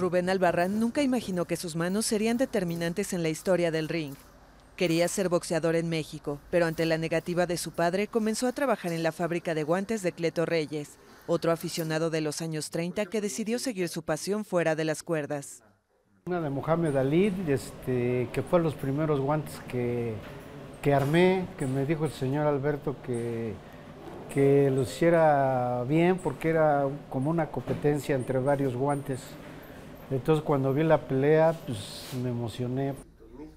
Rubén Albarrán nunca imaginó que sus manos serían determinantes en la historia del ring. Quería ser boxeador en México, pero ante la negativa de su padre comenzó a trabajar en la fábrica de guantes de Cleto Reyes, otro aficionado de los años 30 que decidió seguir su pasión fuera de las cuerdas. Una de Mohamed Ali, este, que fue los primeros guantes que, que, armé, que me dijo el señor Alberto que, que lo hiciera bien porque era como una competencia entre varios guantes. Entonces cuando vi la pelea, pues me emocioné.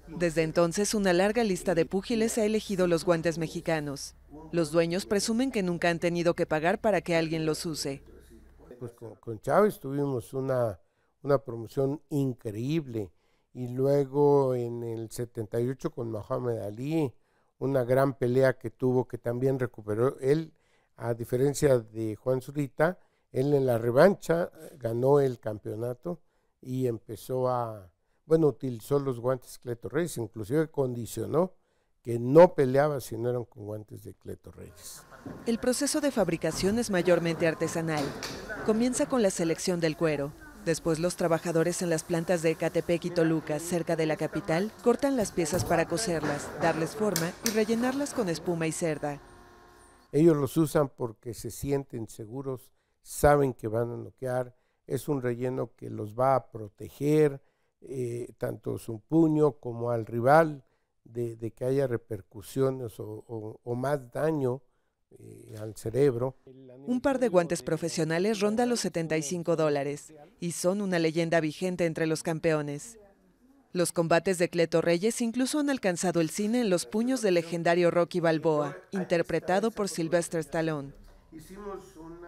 Desde entonces, una larga lista de púgiles ha elegido los guantes mexicanos. Los dueños presumen que nunca han tenido que pagar para que alguien los use. Pues con, Chávez tuvimos una, una promoción increíble y luego en el 78 con Mohamed Ali, una gran pelea que tuvo que también recuperó él, a diferencia de Juan Zurita, él en la revancha ganó el campeonato y empezó a, bueno, utilizó los guantes Cleto Reyes, inclusive condicionó que no peleaba si no eran con guantes de Cleto Reyes. El proceso de fabricación es mayormente artesanal. Comienza con la selección del cuero. Después los trabajadores en las plantas de Ecatepec y Toluca, cerca de la capital, cortan las piezas para coserlas, darles forma y rellenarlas con espuma y cerda. Ellos los usan porque se sienten seguros, saben que van a noquear, es un relleno que los va a proteger, eh, tanto su puño como al rival, de, que haya repercusiones o, más daño eh, al cerebro. Un par de guantes profesionales ronda los 75 dólares y son una leyenda vigente entre los campeones. Los combates de Cleto Reyes incluso han alcanzado el cine en los puños del legendario Rocky Balboa, interpretado por Sylvester Stallone. un